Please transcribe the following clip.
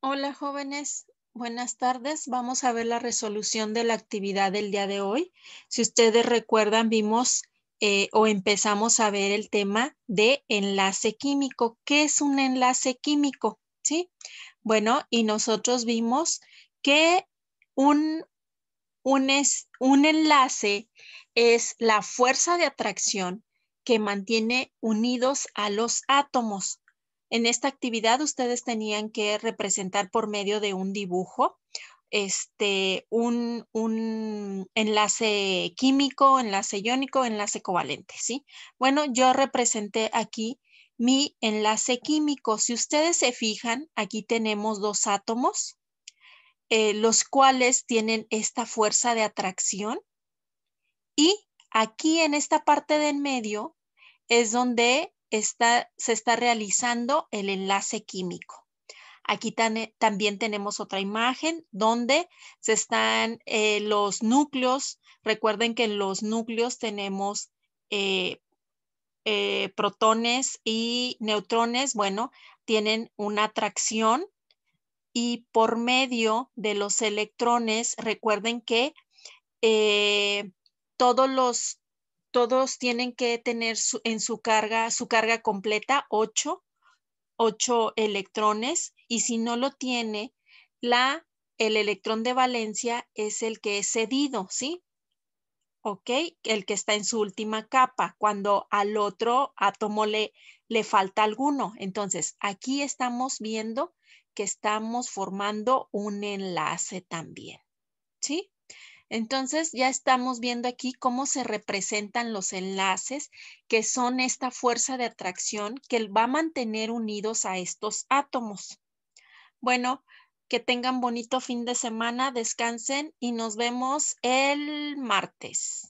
Hola jóvenes, buenas tardes. Vamos a ver la resolución de la actividad del día de hoy. Si ustedes recuerdan, vimos eh, o empezamos a ver el tema de enlace químico. ¿Qué es un enlace químico? ¿Sí? Bueno, y nosotros vimos que un, un, es, un enlace es la fuerza de atracción que mantiene unidos a los átomos. En esta actividad ustedes tenían que representar por medio de un dibujo este, un, enlace químico, enlace iónico, enlace covalente, ¿sí? Bueno, yo representé aquí mi enlace químico. Si ustedes se fijan, aquí tenemos dos átomos, eh, los cuales tienen esta fuerza de atracción. Y aquí en esta parte del medio es donde está, se está realizando el enlace químico. Aquí también tenemos otra imagen donde se están eh, los núcleos. Recuerden que en los núcleos tenemos eh, eh, protones y neutrones. Bueno, tienen una atracción y por medio de los electrones, recuerden que todos los todos tienen que tener en su carga, su carga completa, ocho, electrones, y si no lo tiene, la, el electrón de valencia es el que es cedido, ¿sí? ¿Ok? El que está en su última capa, cuando al otro átomo le, le falta alguno. Entonces, aquí estamos viendo que estamos formando un enlace también, ¿sí? Entonces ya estamos viendo aquí cómo se representan los enlaces que son esta fuerza de atracción que va a mantener unidos a estos átomos. Bueno, que tengan bonito fin de semana, descansen y nos vemos el martes.